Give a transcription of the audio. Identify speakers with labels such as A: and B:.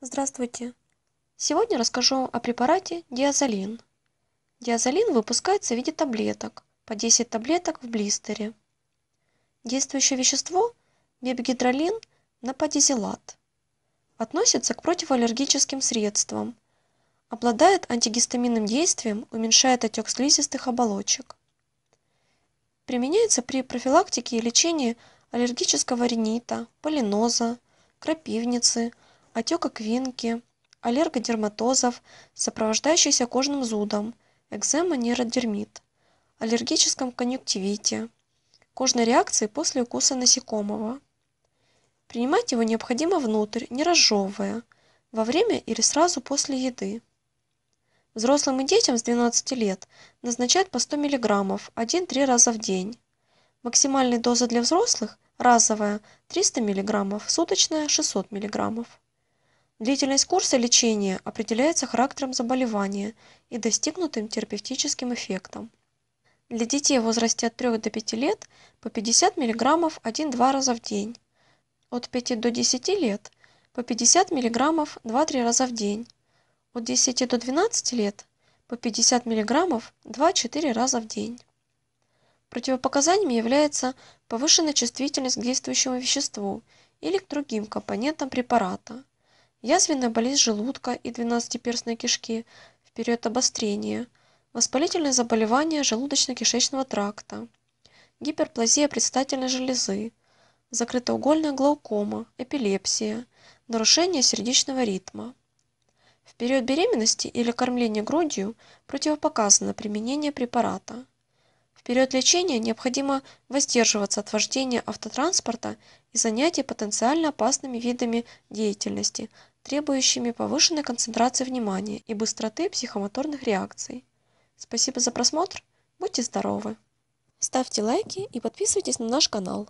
A: Здравствуйте! Сегодня расскажу о препарате диазолин. Диазолин выпускается в виде таблеток, по 10 таблеток в блистере. Действующее вещество – бебгидролин нападизелат. Относится к противоаллергическим средствам. Обладает антигистаминным действием, уменьшает отек слизистых оболочек. Применяется при профилактике и лечении аллергического ринита, полиноза, крапивницы – отека квинки, аллергодерматозов, сопровождающихся кожным зудом, экзема нейродермит, аллергическом конъюнктивите, кожной реакции после укуса насекомого. Принимать его необходимо внутрь, не разжевывая, во время или сразу после еды. Взрослым и детям с 12 лет назначают по 100 мг 1-3 раза в день. Максимальная доза для взрослых – разовая – 300 мг, суточная – 600 мг. Длительность курса лечения определяется характером заболевания и достигнутым терапевтическим эффектом. Для детей в возрасте от 3 до 5 лет по 50 мг 1-2 раза в день, от 5 до 10 лет по 50 мг 2-3 раза в день, от 10 до 12 лет по 50 мг 2-4 раза в день. Противопоказаниями является повышенная чувствительность к действующему веществу или к другим компонентам препарата – язвенная болезнь желудка и двенадцатиперстной кишки в период обострения, воспалительные заболевания желудочно-кишечного тракта, гиперплазия предстательной железы, закрытоугольная глаукома, эпилепсия, нарушение сердечного ритма. В период беременности или кормления грудью противопоказано применение препарата. В период лечения необходимо воздерживаться от вождения автотранспорта и занятий потенциально опасными видами деятельности, требующими повышенной концентрации внимания и быстроты психомоторных реакций. Спасибо за просмотр, будьте здоровы! Ставьте лайки и подписывайтесь на наш канал.